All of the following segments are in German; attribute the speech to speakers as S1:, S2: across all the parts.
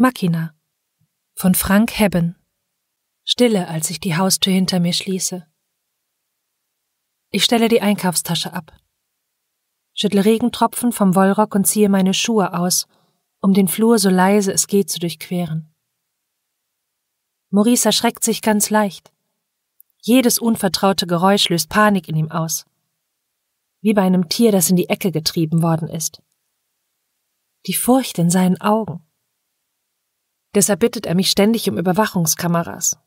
S1: Machina von Frank Hebben. Stille, als ich die Haustür hinter mir schließe. Ich stelle die Einkaufstasche ab, schüttle Regentropfen vom Wollrock und ziehe meine Schuhe aus, um den Flur so leise es geht zu durchqueren. Maurice erschreckt sich ganz leicht. Jedes unvertraute Geräusch löst Panik in ihm aus. Wie bei einem Tier, das in die Ecke getrieben worden ist. Die Furcht in seinen Augen. Deshalb bittet er mich ständig um Überwachungskameras.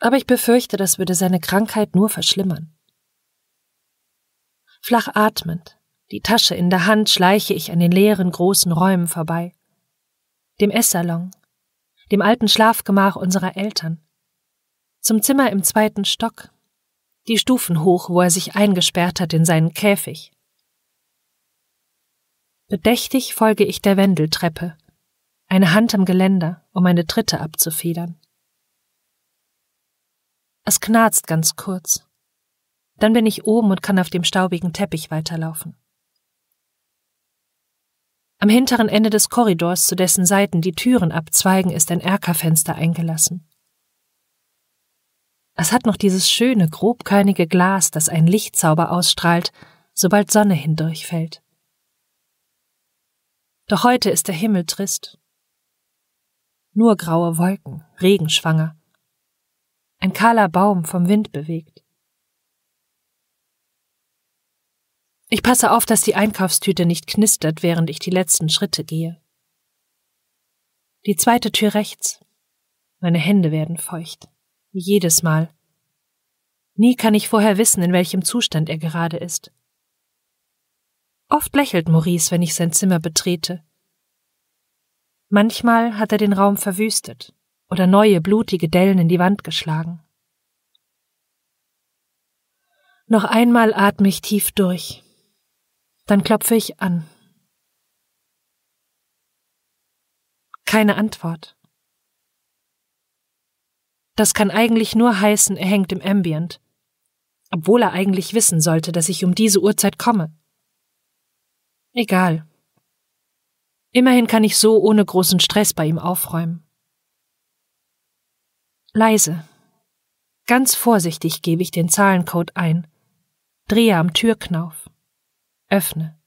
S1: Aber ich befürchte, das würde seine Krankheit nur verschlimmern. Flach atmend, die Tasche in der Hand, schleiche ich an den leeren großen Räumen vorbei. Dem Esssalon, dem alten Schlafgemach unserer Eltern, zum Zimmer im zweiten Stock, die Stufen hoch, wo er sich eingesperrt hat in seinen Käfig. Bedächtig folge ich der Wendeltreppe, eine Hand am Geländer, um eine dritte abzufedern. Es knarzt ganz kurz. Dann bin ich oben und kann auf dem staubigen Teppich weiterlaufen. Am hinteren Ende des Korridors, zu dessen Seiten die Türen abzweigen, ist ein Erkerfenster eingelassen. Es hat noch dieses schöne, grobkörnige Glas, das einen Lichtzauber ausstrahlt, sobald Sonne hindurchfällt. Doch heute ist der Himmel trist nur graue Wolken, regenschwanger. Ein kahler Baum vom Wind bewegt. Ich passe auf, dass die Einkaufstüte nicht knistert, während ich die letzten Schritte gehe. Die zweite Tür rechts. Meine Hände werden feucht. Wie jedes Mal. Nie kann ich vorher wissen, in welchem Zustand er gerade ist. Oft lächelt Maurice, wenn ich sein Zimmer betrete, Manchmal hat er den Raum verwüstet oder neue blutige Dellen in die Wand geschlagen. Noch einmal atme ich tief durch. Dann klopfe ich an. Keine Antwort. Das kann eigentlich nur heißen, er hängt im Ambient, obwohl er eigentlich wissen sollte, dass ich um diese Uhrzeit komme. Egal. Immerhin kann ich so ohne großen Stress bei ihm aufräumen. Leise. Ganz vorsichtig gebe ich den Zahlencode ein, drehe am Türknauf, öffne.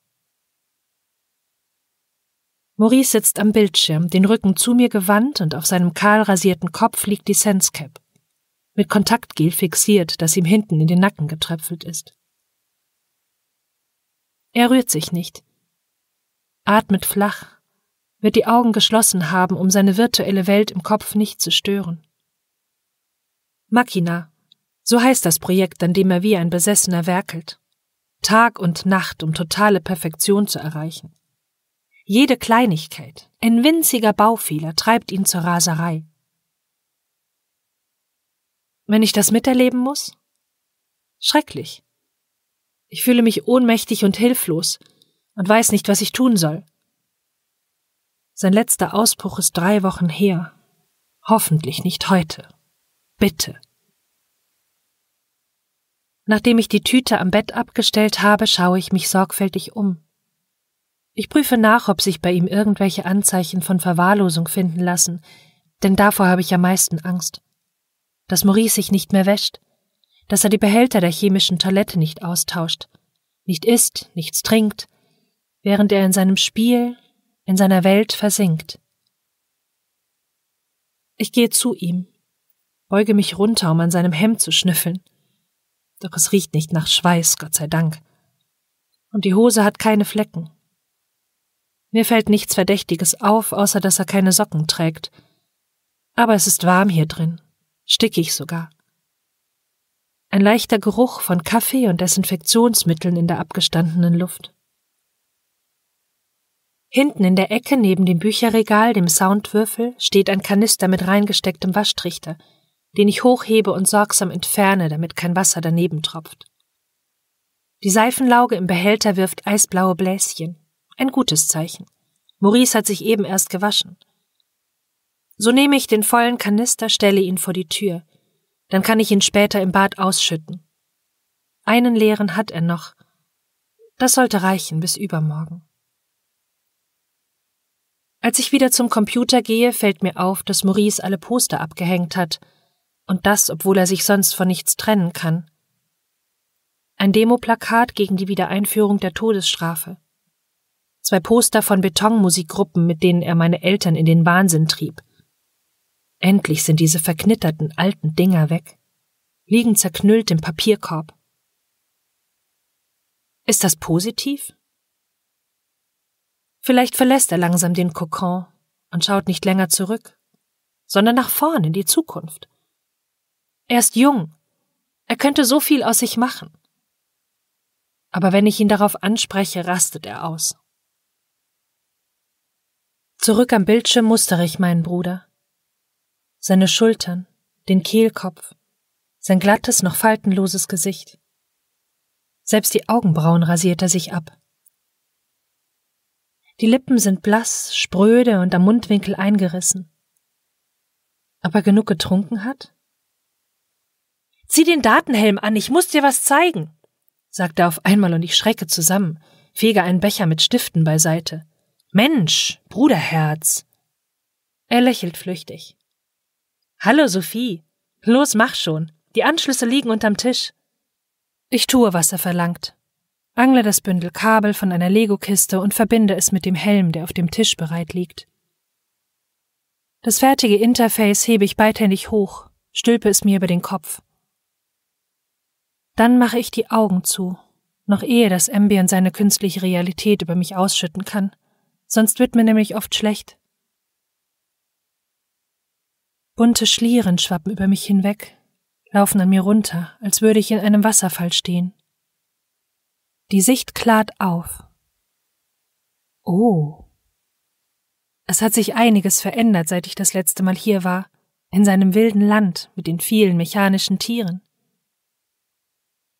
S1: Maurice sitzt am Bildschirm, den Rücken zu mir gewandt und auf seinem kahl rasierten Kopf liegt die Sensecap, mit Kontaktgel fixiert, das ihm hinten in den Nacken getröpfelt ist. Er rührt sich nicht, atmet flach wird die Augen geschlossen haben, um seine virtuelle Welt im Kopf nicht zu stören. Machina, so heißt das Projekt, an dem er wie ein Besessener werkelt. Tag und Nacht, um totale Perfektion zu erreichen. Jede Kleinigkeit, ein winziger Baufehler treibt ihn zur Raserei. Wenn ich das miterleben muss? Schrecklich. Ich fühle mich ohnmächtig und hilflos und weiß nicht, was ich tun soll. Sein letzter Ausbruch ist drei Wochen her. Hoffentlich nicht heute. Bitte. Nachdem ich die Tüte am Bett abgestellt habe, schaue ich mich sorgfältig um. Ich prüfe nach, ob sich bei ihm irgendwelche Anzeichen von Verwahrlosung finden lassen, denn davor habe ich am meisten Angst. Dass Maurice sich nicht mehr wäscht, dass er die Behälter der chemischen Toilette nicht austauscht, nicht isst, nichts trinkt, während er in seinem Spiel, in seiner Welt versinkt. Ich gehe zu ihm, beuge mich runter, um an seinem Hemd zu schnüffeln. Doch es riecht nicht nach Schweiß, Gott sei Dank. Und die Hose hat keine Flecken. Mir fällt nichts Verdächtiges auf, außer dass er keine Socken trägt. Aber es ist warm hier drin, stickig sogar. Ein leichter Geruch von Kaffee und Desinfektionsmitteln in der abgestandenen Luft. Hinten in der Ecke neben dem Bücherregal, dem Soundwürfel, steht ein Kanister mit reingestecktem Waschtrichter, den ich hochhebe und sorgsam entferne, damit kein Wasser daneben tropft. Die Seifenlauge im Behälter wirft eisblaue Bläschen. Ein gutes Zeichen. Maurice hat sich eben erst gewaschen. So nehme ich den vollen Kanister, stelle ihn vor die Tür. Dann kann ich ihn später im Bad ausschütten. Einen leeren hat er noch. Das sollte reichen bis übermorgen. Als ich wieder zum Computer gehe, fällt mir auf, dass Maurice alle Poster abgehängt hat. Und das, obwohl er sich sonst von nichts trennen kann. Ein Demoplakat gegen die Wiedereinführung der Todesstrafe. Zwei Poster von Betonmusikgruppen, mit denen er meine Eltern in den Wahnsinn trieb. Endlich sind diese verknitterten alten Dinger weg, liegen zerknüllt im Papierkorb. Ist das positiv? Vielleicht verlässt er langsam den Kokon und schaut nicht länger zurück, sondern nach vorn in die Zukunft. Er ist jung. Er könnte so viel aus sich machen. Aber wenn ich ihn darauf anspreche, rastet er aus. Zurück am Bildschirm mustere ich meinen Bruder. Seine Schultern, den Kehlkopf, sein glattes, noch faltenloses Gesicht. Selbst die Augenbrauen rasiert er sich ab. Die Lippen sind blass, spröde und am Mundwinkel eingerissen. Aber genug getrunken hat? Zieh den Datenhelm an, ich muss dir was zeigen, sagt er auf einmal und ich schrecke zusammen, fege einen Becher mit Stiften beiseite. Mensch, Bruderherz! Er lächelt flüchtig. Hallo, Sophie. Los, mach schon. Die Anschlüsse liegen unterm Tisch. Ich tue, was er verlangt angle das Bündel Kabel von einer Lego-Kiste und verbinde es mit dem Helm, der auf dem Tisch bereit liegt. Das fertige Interface hebe ich beidhändig hoch, stülpe es mir über den Kopf. Dann mache ich die Augen zu, noch ehe das Ambient seine künstliche Realität über mich ausschütten kann, sonst wird mir nämlich oft schlecht. Bunte Schlieren schwappen über mich hinweg, laufen an mir runter, als würde ich in einem Wasserfall stehen. Die Sicht klart auf. Oh. Es hat sich einiges verändert, seit ich das letzte Mal hier war, in seinem wilden Land mit den vielen mechanischen Tieren.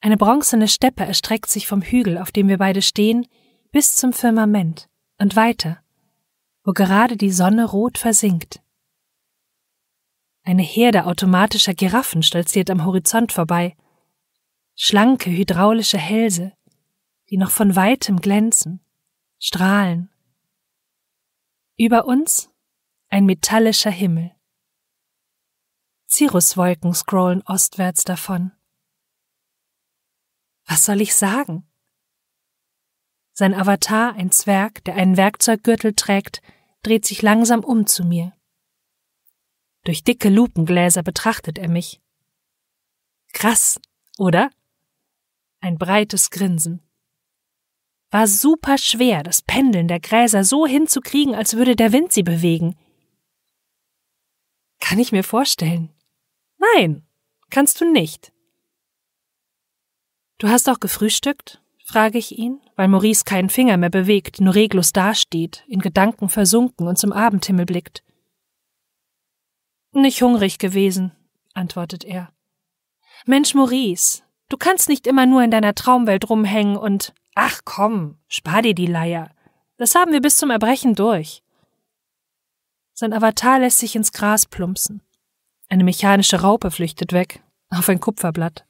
S1: Eine bronzene Steppe erstreckt sich vom Hügel, auf dem wir beide stehen, bis zum Firmament und weiter, wo gerade die Sonne rot versinkt. Eine Herde automatischer Giraffen stolziert am Horizont vorbei, schlanke hydraulische Hälse, die noch von weitem glänzen, strahlen. Über uns ein metallischer Himmel. Cirruswolken scrollen ostwärts davon. Was soll ich sagen? Sein Avatar, ein Zwerg, der einen Werkzeuggürtel trägt, dreht sich langsam um zu mir. Durch dicke Lupengläser betrachtet er mich. Krass, oder? Ein breites Grinsen. War super schwer, das Pendeln der Gräser so hinzukriegen, als würde der Wind sie bewegen. Kann ich mir vorstellen. Nein, kannst du nicht. Du hast auch gefrühstückt? frage ich ihn, weil Maurice keinen Finger mehr bewegt, nur reglos dasteht, in Gedanken versunken und zum Abendhimmel blickt. Nicht hungrig gewesen, antwortet er. Mensch, Maurice, du kannst nicht immer nur in deiner Traumwelt rumhängen und Ach komm, spar dir die Leier. Das haben wir bis zum Erbrechen durch. Sein Avatar lässt sich ins Gras plumpsen. Eine mechanische Raupe flüchtet weg, auf ein Kupferblatt.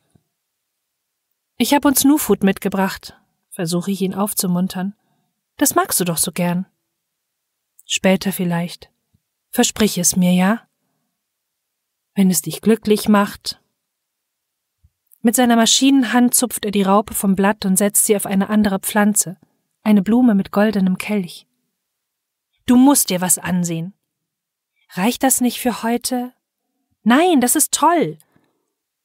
S1: Ich habe uns Nufut mitgebracht, versuche ich ihn aufzumuntern. Das magst du doch so gern. Später vielleicht. Versprich es mir, ja? Wenn es dich glücklich macht, mit seiner Maschinenhand zupft er die Raupe vom Blatt und setzt sie auf eine andere Pflanze, eine Blume mit goldenem Kelch. Du musst dir was ansehen. Reicht das nicht für heute? Nein, das ist toll.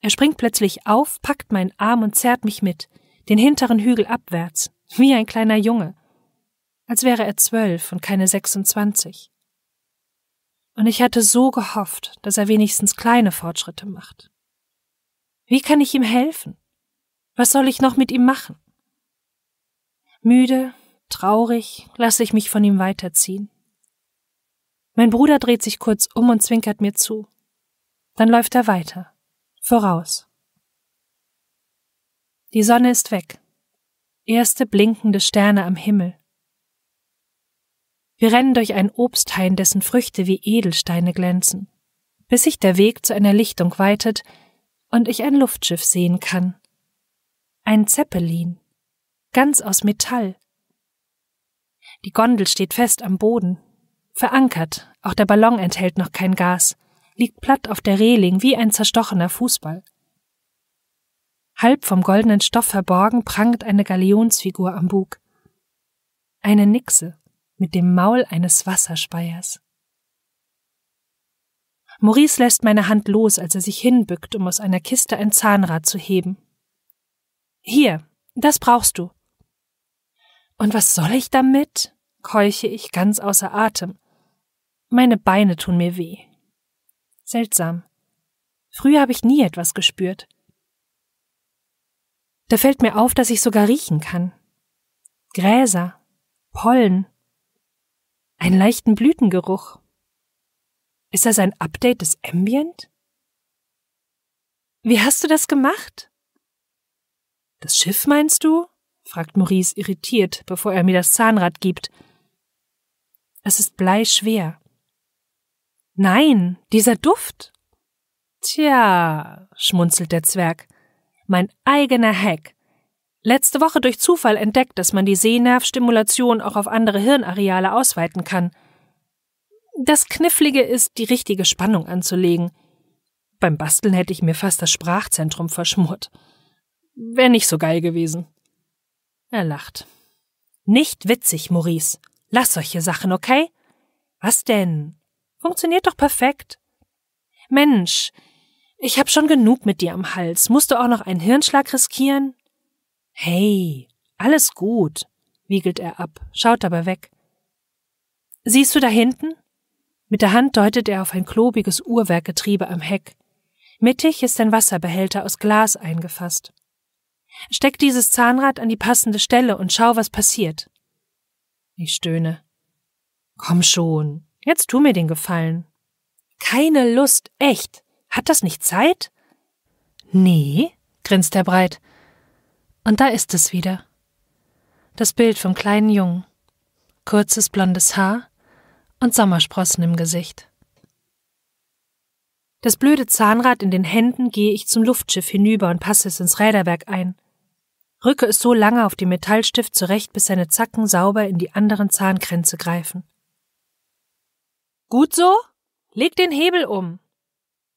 S1: Er springt plötzlich auf, packt meinen Arm und zerrt mich mit, den hinteren Hügel abwärts, wie ein kleiner Junge, als wäre er zwölf und keine sechsundzwanzig. Und ich hatte so gehofft, dass er wenigstens kleine Fortschritte macht. Wie kann ich ihm helfen? Was soll ich noch mit ihm machen? Müde, traurig, lasse ich mich von ihm weiterziehen. Mein Bruder dreht sich kurz um und zwinkert mir zu. Dann läuft er weiter, voraus. Die Sonne ist weg. Erste blinkende Sterne am Himmel. Wir rennen durch einen Obsthain, dessen Früchte wie Edelsteine glänzen, bis sich der Weg zu einer Lichtung weitet, und ich ein Luftschiff sehen kann. Ein Zeppelin, ganz aus Metall. Die Gondel steht fest am Boden, verankert, auch der Ballon enthält noch kein Gas, liegt platt auf der Reling wie ein zerstochener Fußball. Halb vom goldenen Stoff verborgen prangt eine Galionsfigur am Bug. Eine Nixe mit dem Maul eines Wasserspeiers. Maurice lässt meine Hand los, als er sich hinbückt, um aus einer Kiste ein Zahnrad zu heben. Hier, das brauchst du. Und was soll ich damit? keuche ich ganz außer Atem. Meine Beine tun mir weh. Seltsam. Früher habe ich nie etwas gespürt. Da fällt mir auf, dass ich sogar riechen kann. Gräser, Pollen, einen leichten Blütengeruch. Ist das ein Update des Ambient? Wie hast du das gemacht? Das Schiff meinst du? fragt Maurice irritiert, bevor er mir das Zahnrad gibt. Es ist bleischwer. Nein, dieser Duft. Tja, schmunzelt der Zwerg. Mein eigener Hack. Letzte Woche durch Zufall entdeckt, dass man die Sehnervstimulation auch auf andere Hirnareale ausweiten kann. Das Knifflige ist, die richtige Spannung anzulegen. Beim Basteln hätte ich mir fast das Sprachzentrum verschmort. Wär nicht so geil gewesen. Er lacht. Nicht witzig, Maurice. Lass solche Sachen, okay? Was denn? Funktioniert doch perfekt. Mensch, ich hab schon genug mit dir am Hals. Musst du auch noch einen Hirnschlag riskieren? Hey, alles gut, wiegelt er ab, schaut aber weg. Siehst du da hinten? Mit der Hand deutet er auf ein klobiges Uhrwerkgetriebe am Heck. Mittig ist ein Wasserbehälter aus Glas eingefasst. Steck dieses Zahnrad an die passende Stelle und schau, was passiert. Ich stöhne. Komm schon, jetzt tu mir den Gefallen. Keine Lust, echt. Hat das nicht Zeit? Nee, grinst er breit. Und da ist es wieder. Das Bild vom kleinen Jungen. Kurzes blondes Haar, und Sommersprossen im Gesicht. Das blöde Zahnrad in den Händen gehe ich zum Luftschiff hinüber und passe es ins Räderwerk ein. Rücke es so lange auf dem Metallstift zurecht, bis seine Zacken sauber in die anderen Zahnkränze greifen. Gut so? Leg den Hebel um.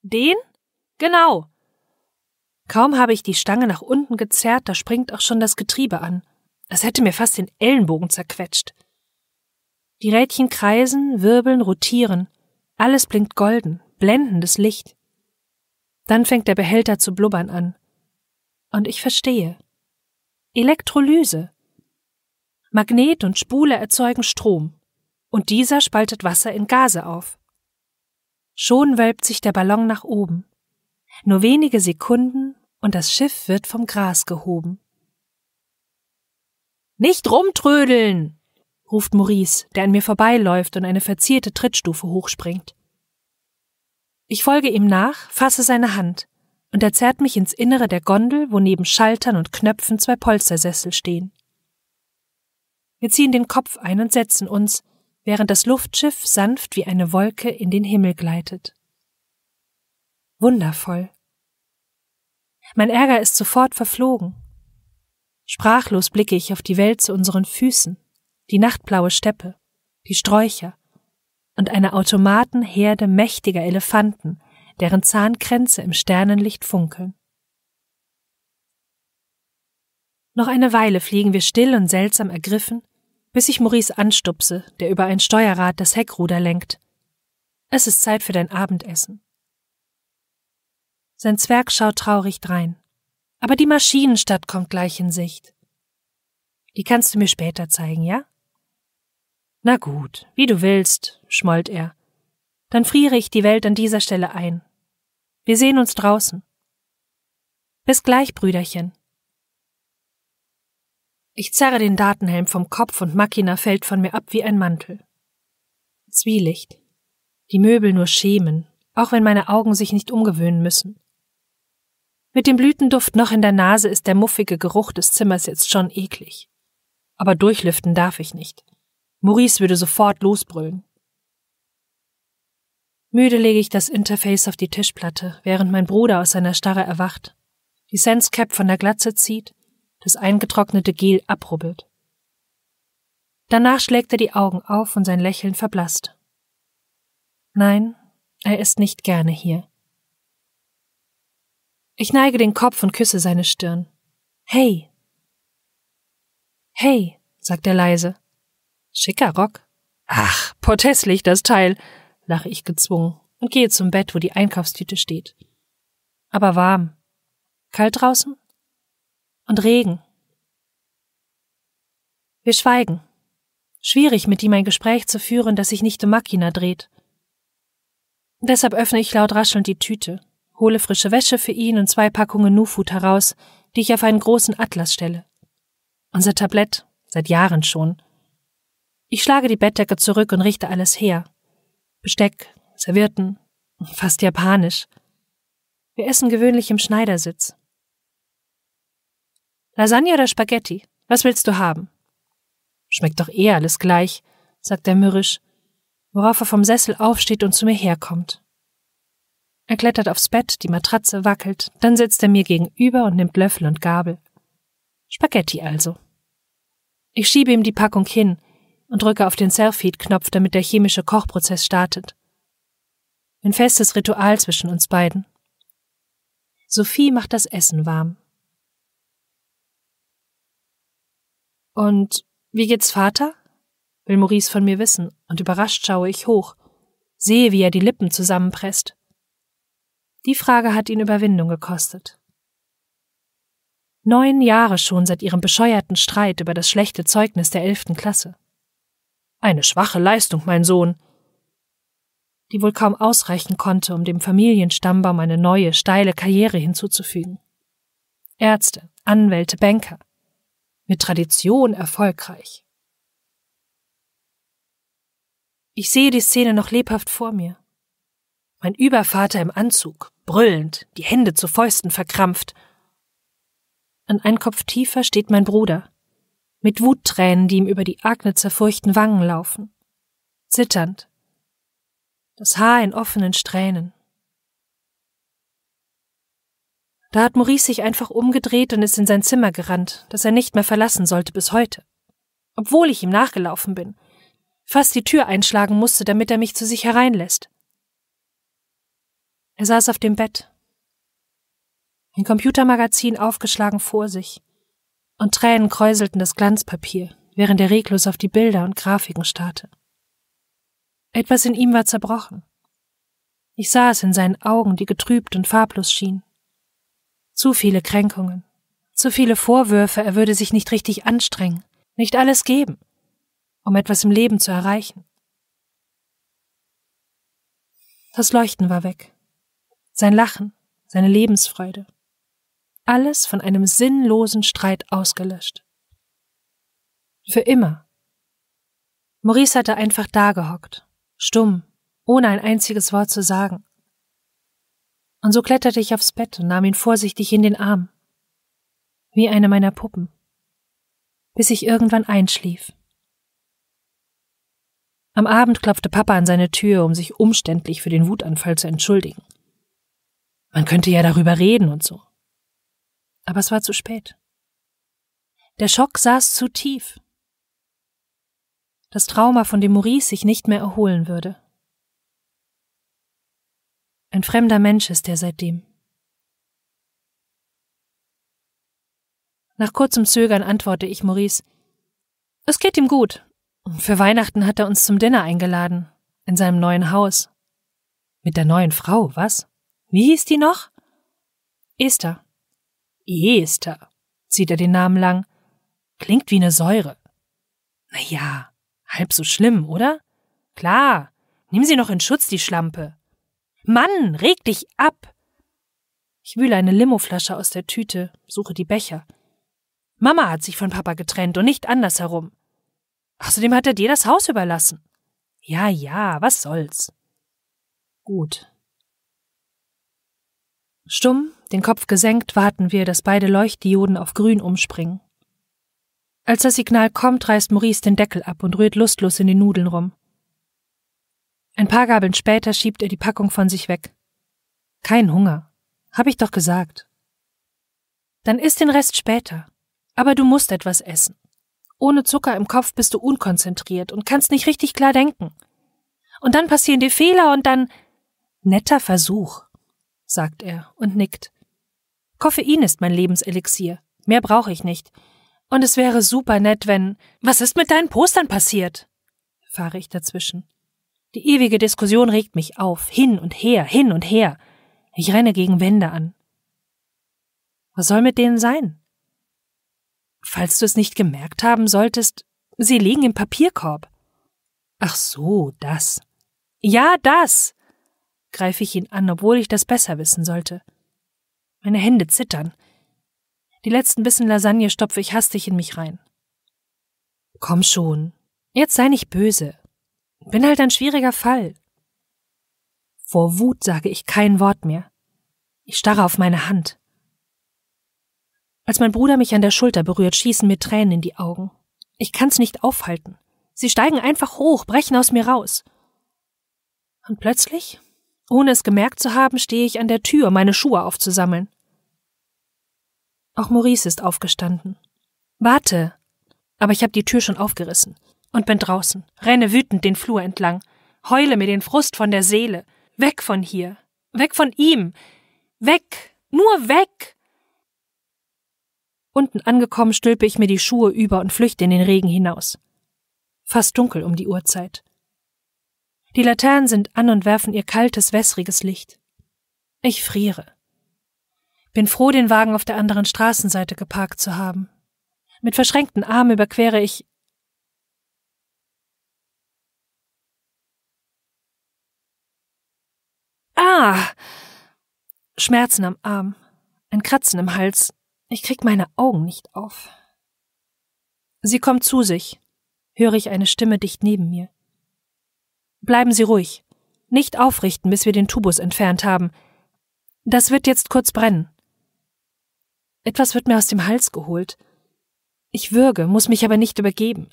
S1: Den? Genau. Kaum habe ich die Stange nach unten gezerrt, da springt auch schon das Getriebe an. Es hätte mir fast den Ellenbogen zerquetscht. Die Rädchen kreisen, wirbeln, rotieren. Alles blinkt golden, blendendes Licht. Dann fängt der Behälter zu blubbern an. Und ich verstehe. Elektrolyse. Magnet und Spule erzeugen Strom. Und dieser spaltet Wasser in Gase auf. Schon wölbt sich der Ballon nach oben. Nur wenige Sekunden und das Schiff wird vom Gras gehoben. Nicht rumtrödeln! ruft Maurice, der an mir vorbeiläuft und eine verzierte Trittstufe hochspringt. Ich folge ihm nach, fasse seine Hand, und er zerrt mich ins Innere der Gondel, wo neben Schaltern und Knöpfen zwei Polstersessel stehen. Wir ziehen den Kopf ein und setzen uns, während das Luftschiff sanft wie eine Wolke in den Himmel gleitet. Wundervoll. Mein Ärger ist sofort verflogen. Sprachlos blicke ich auf die Welt zu unseren Füßen die nachtblaue Steppe, die Sträucher und eine Automatenherde mächtiger Elefanten, deren Zahnkränze im Sternenlicht funkeln. Noch eine Weile fliegen wir still und seltsam ergriffen, bis ich Maurice anstupse, der über ein Steuerrad das Heckruder lenkt. Es ist Zeit für dein Abendessen. Sein Zwerg schaut traurig drein. Aber die Maschinenstadt kommt gleich in Sicht. Die kannst du mir später zeigen, ja? Na gut, wie du willst, schmollt er. Dann friere ich die Welt an dieser Stelle ein. Wir sehen uns draußen. Bis gleich, Brüderchen. Ich zerre den Datenhelm vom Kopf und Machina fällt von mir ab wie ein Mantel. Zwielicht. Die Möbel nur schämen, auch wenn meine Augen sich nicht umgewöhnen müssen. Mit dem Blütenduft noch in der Nase ist der muffige Geruch des Zimmers jetzt schon eklig. Aber durchlüften darf ich nicht. Maurice würde sofort losbrüllen. Müde lege ich das Interface auf die Tischplatte, während mein Bruder aus seiner Starre erwacht, die Sensecap von der Glatze zieht, das eingetrocknete Gel abrubbelt. Danach schlägt er die Augen auf und sein Lächeln verblasst. Nein, er ist nicht gerne hier. Ich neige den Kopf und küsse seine Stirn. Hey. Hey, sagt er leise. Schicker Rock. Ach, potestlich das Teil, lache ich gezwungen und gehe zum Bett, wo die Einkaufstüte steht. Aber warm. Kalt draußen? Und Regen. Wir schweigen. Schwierig, mit ihm ein Gespräch zu führen, das sich nicht um Machina dreht. Deshalb öffne ich laut raschelnd die Tüte, hole frische Wäsche für ihn und zwei Packungen Nufut heraus, die ich auf einen großen Atlas stelle. Unser Tablett, seit Jahren schon, ich schlage die Bettdecke zurück und richte alles her. Besteck, Servietten, fast japanisch. Wir essen gewöhnlich im Schneidersitz. Lasagne oder Spaghetti? Was willst du haben? Schmeckt doch eh alles gleich, sagt er mürrisch, worauf er vom Sessel aufsteht und zu mir herkommt. Er klettert aufs Bett, die Matratze wackelt, dann sitzt er mir gegenüber und nimmt Löffel und Gabel. Spaghetti also. Ich schiebe ihm die Packung hin, und drücke auf den self knopf damit der chemische Kochprozess startet. Ein festes Ritual zwischen uns beiden. Sophie macht das Essen warm. Und wie geht's Vater? will Maurice von mir wissen, und überrascht schaue ich hoch, sehe, wie er die Lippen zusammenpresst. Die Frage hat ihn Überwindung gekostet. Neun Jahre schon seit ihrem bescheuerten Streit über das schlechte Zeugnis der elften Klasse. Eine schwache Leistung, mein Sohn, die wohl kaum ausreichen konnte, um dem Familienstammbaum eine neue, steile Karriere hinzuzufügen. Ärzte, Anwälte, Banker. Mit Tradition erfolgreich. Ich sehe die Szene noch lebhaft vor mir. Mein Übervater im Anzug, brüllend, die Hände zu Fäusten verkrampft. An einen Kopf tiefer steht mein Bruder, mit Wuttränen, die ihm über die zerfurchten Wangen laufen, zitternd, das Haar in offenen Strähnen. Da hat Maurice sich einfach umgedreht und ist in sein Zimmer gerannt, das er nicht mehr verlassen sollte bis heute. Obwohl ich ihm nachgelaufen bin, fast die Tür einschlagen musste, damit er mich zu sich hereinlässt. Er saß auf dem Bett, ein Computermagazin aufgeschlagen vor sich und Tränen kräuselten das Glanzpapier, während er reglos auf die Bilder und Grafiken starrte. Etwas in ihm war zerbrochen. Ich sah es in seinen Augen, die getrübt und farblos schienen. Zu viele Kränkungen, zu viele Vorwürfe, er würde sich nicht richtig anstrengen, nicht alles geben, um etwas im Leben zu erreichen. Das Leuchten war weg. Sein Lachen, seine Lebensfreude alles von einem sinnlosen Streit ausgelöscht. Für immer. Maurice hatte einfach dagehockt, stumm, ohne ein einziges Wort zu sagen. Und so kletterte ich aufs Bett und nahm ihn vorsichtig in den Arm, wie eine meiner Puppen, bis ich irgendwann einschlief. Am Abend klopfte Papa an seine Tür, um sich umständlich für den Wutanfall zu entschuldigen. Man könnte ja darüber reden und so. Aber es war zu spät. Der Schock saß zu tief. Das Trauma, von dem Maurice sich nicht mehr erholen würde. Ein fremder Mensch ist er seitdem. Nach kurzem Zögern antworte ich Maurice. Es geht ihm gut. Für Weihnachten hat er uns zum Dinner eingeladen. In seinem neuen Haus. Mit der neuen Frau, was? Wie hieß die noch? Esther. Ester, zieht er den Namen lang. Klingt wie eine Säure. Naja, halb so schlimm, oder? Klar, nimm sie noch in Schutz, die Schlampe. Mann, reg dich ab! Ich wühle eine Limoflasche aus der Tüte, suche die Becher. Mama hat sich von Papa getrennt und nicht andersherum. Außerdem hat er dir das Haus überlassen. Ja, ja, was soll's. Gut, Stumm, den Kopf gesenkt, warten wir, dass beide Leuchtdioden auf grün umspringen. Als das Signal kommt, reißt Maurice den Deckel ab und rührt lustlos in den Nudeln rum. Ein paar Gabeln später schiebt er die Packung von sich weg. Kein Hunger. Hab ich doch gesagt. Dann isst den Rest später. Aber du musst etwas essen. Ohne Zucker im Kopf bist du unkonzentriert und kannst nicht richtig klar denken. Und dann passieren dir Fehler und dann. Netter Versuch sagt er und nickt. Koffein ist mein Lebenselixier. Mehr brauche ich nicht. Und es wäre super nett, wenn. Was ist mit deinen Postern passiert? fahre ich dazwischen. Die ewige Diskussion regt mich auf, hin und her, hin und her. Ich renne gegen Wände an. Was soll mit denen sein? Falls du es nicht gemerkt haben solltest, sie liegen im Papierkorb. Ach so, das. Ja, das greife ich ihn an, obwohl ich das besser wissen sollte. Meine Hände zittern. Die letzten Bissen Lasagne stopfe ich hastig in mich rein. Komm schon. Jetzt sei nicht böse. Bin halt ein schwieriger Fall. Vor Wut sage ich kein Wort mehr. Ich starre auf meine Hand. Als mein Bruder mich an der Schulter berührt, schießen mir Tränen in die Augen. Ich kann's nicht aufhalten. Sie steigen einfach hoch, brechen aus mir raus. Und plötzlich ohne es gemerkt zu haben, stehe ich an der Tür, meine Schuhe aufzusammeln. Auch Maurice ist aufgestanden. Warte! Aber ich habe die Tür schon aufgerissen und bin draußen, renne wütend den Flur entlang, heule mir den Frust von der Seele. Weg von hier! Weg von ihm! Weg! Nur weg! Unten angekommen stülpe ich mir die Schuhe über und flüchte in den Regen hinaus. Fast dunkel um die Uhrzeit. Die Laternen sind an und werfen ihr kaltes, wässriges Licht. Ich friere. Bin froh, den Wagen auf der anderen Straßenseite geparkt zu haben. Mit verschränkten Armen überquere ich. Ah! Schmerzen am Arm, ein Kratzen im Hals. Ich krieg meine Augen nicht auf. Sie kommt zu sich, höre ich eine Stimme dicht neben mir. Bleiben Sie ruhig. Nicht aufrichten, bis wir den Tubus entfernt haben. Das wird jetzt kurz brennen. Etwas wird mir aus dem Hals geholt. Ich würge, muss mich aber nicht übergeben.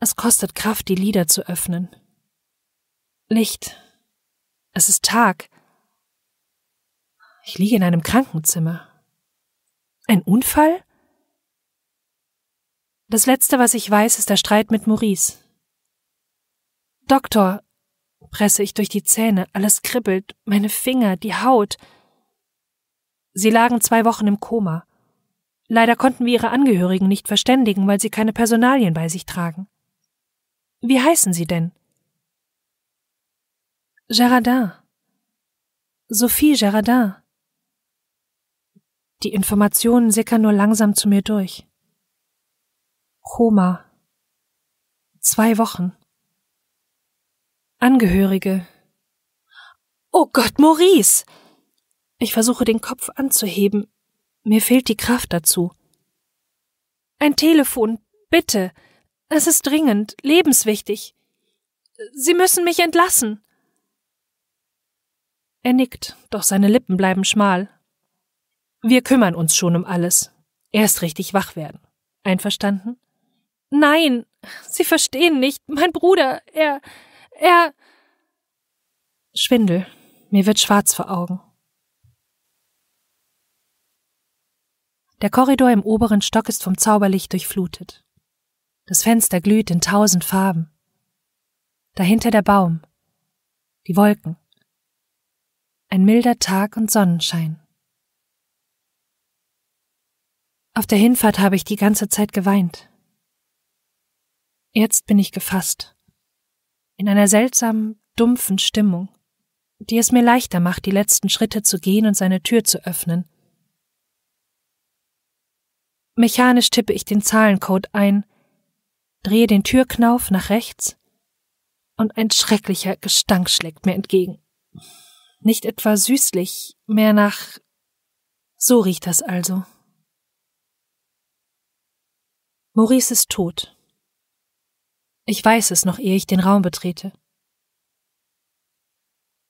S1: Es kostet Kraft, die Lider zu öffnen. Licht. Es ist Tag. Ich liege in einem Krankenzimmer. Ein Unfall? Das Letzte, was ich weiß, ist der Streit mit Maurice. Doktor, presse ich durch die Zähne, alles kribbelt, meine Finger, die Haut. Sie lagen zwei Wochen im Koma. Leider konnten wir ihre Angehörigen nicht verständigen, weil sie keine Personalien bei sich tragen. Wie heißen sie denn? Gerardin. Sophie Gerardin. Die Informationen sickern nur langsam zu mir durch. Koma. Zwei Wochen. Angehörige. Oh Gott, Maurice! Ich versuche den Kopf anzuheben. Mir fehlt die Kraft dazu. Ein Telefon, bitte. Es ist dringend, lebenswichtig. Sie müssen mich entlassen. Er nickt, doch seine Lippen bleiben schmal. Wir kümmern uns schon um alles. Erst richtig wach werden. Einverstanden? Nein, Sie verstehen nicht. Mein Bruder, er. Er. Schwindel. Mir wird schwarz vor Augen. Der Korridor im oberen Stock ist vom Zauberlicht durchflutet. Das Fenster glüht in tausend Farben. Dahinter der Baum, die Wolken. Ein milder Tag und Sonnenschein. Auf der Hinfahrt habe ich die ganze Zeit geweint. Jetzt bin ich gefasst in einer seltsamen, dumpfen Stimmung, die es mir leichter macht, die letzten Schritte zu gehen und seine Tür zu öffnen. Mechanisch tippe ich den Zahlencode ein, drehe den Türknauf nach rechts und ein schrecklicher Gestank schlägt mir entgegen. Nicht etwa süßlich, mehr nach. So riecht das also. Maurice ist tot. Ich weiß es noch, ehe ich den Raum betrete.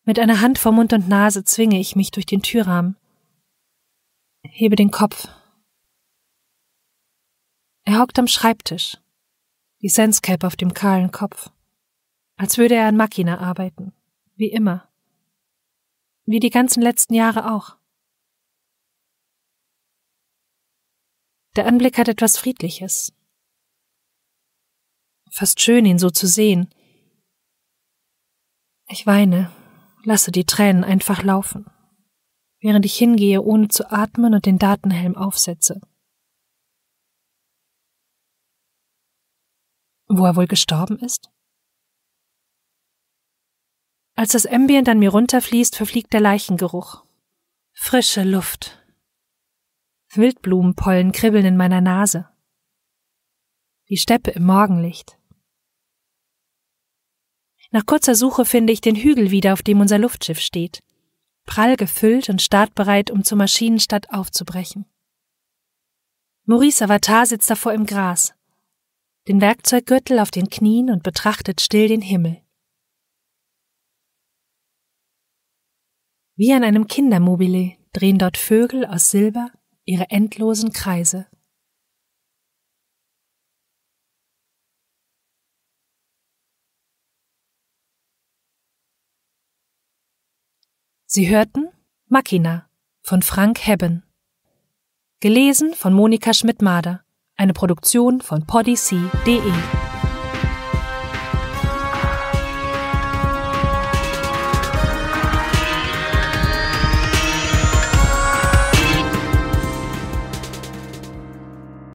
S1: Mit einer Hand vor Mund und Nase zwinge ich mich durch den Türrahmen, hebe den Kopf. Er hockt am Schreibtisch, die Sensecap auf dem kahlen Kopf, als würde er an Machina arbeiten, wie immer, wie die ganzen letzten Jahre auch. Der Anblick hat etwas Friedliches, fast schön, ihn so zu sehen. Ich weine, lasse die Tränen einfach laufen, während ich hingehe, ohne zu atmen und den Datenhelm aufsetze. Wo er wohl gestorben ist? Als das Ambient an mir runterfließt, verfliegt der Leichengeruch. Frische Luft. Wildblumenpollen kribbeln in meiner Nase. Die Steppe im Morgenlicht. Nach kurzer Suche finde ich den Hügel wieder, auf dem unser Luftschiff steht. Prall gefüllt und startbereit, um zur Maschinenstadt aufzubrechen. Maurice Avatar sitzt davor im Gras, den Werkzeuggürtel auf den Knien und betrachtet still den Himmel. Wie an einem Kindermobile drehen dort Vögel aus Silber ihre endlosen Kreise. Sie hörten Machina von Frank Hebben. Gelesen von Monika Schmidt-Mader. Eine Produktion von podyssey.de.